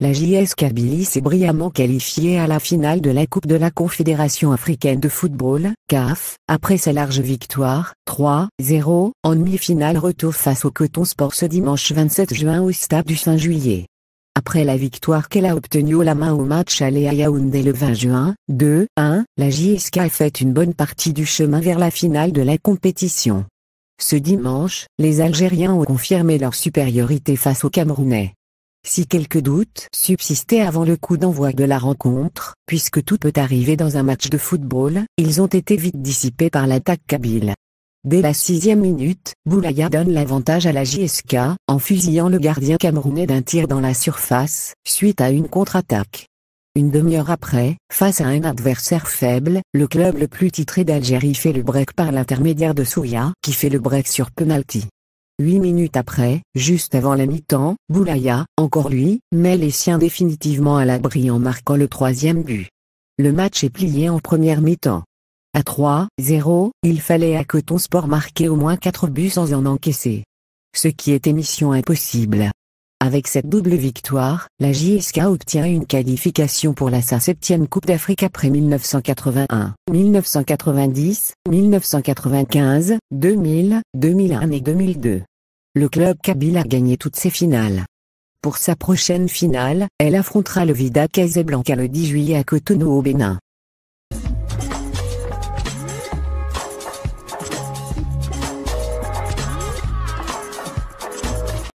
La JSK Kabylie s'est brillamment qualifiée à la finale de la Coupe de la Confédération africaine de football, CAF, après sa large victoire, 3-0, en demi-finale retour face au Coton Sport ce dimanche 27 juin au stade du 5 juillet. Après la victoire qu'elle a obtenue au Lama au match aller à Yaoundé le 20 juin, 2-1, la JSK a fait une bonne partie du chemin vers la finale de la compétition. Ce dimanche, les Algériens ont confirmé leur supériorité face aux Camerounais. Si quelques doutes subsistaient avant le coup d'envoi de la rencontre, puisque tout peut arriver dans un match de football, ils ont été vite dissipés par l'attaque kabyle. Dès la sixième minute, Boulaya donne l'avantage à la JSK, en fusillant le gardien camerounais d'un tir dans la surface, suite à une contre-attaque. Une demi-heure après, face à un adversaire faible, le club le plus titré d'Algérie fait le break par l'intermédiaire de Souya qui fait le break sur penalty. Huit minutes après, juste avant la mi-temps, Boulaya, encore lui, met les siens définitivement à l'abri en marquant le troisième but. Le match est plié en première mi-temps. À 3-0, il fallait à Coton Sport marquer au moins 4 buts sans en encaisser. Ce qui était mission impossible. Avec cette double victoire, la JSK obtient une qualification pour la sa septième Coupe d'Afrique après 1981, 1990, 1995, 2000, 2001 et 2002. Le club kabyle a gagné toutes ses finales. Pour sa prochaine finale, elle affrontera le Vida Casablanca le 10 juillet à Cotonou au Bénin.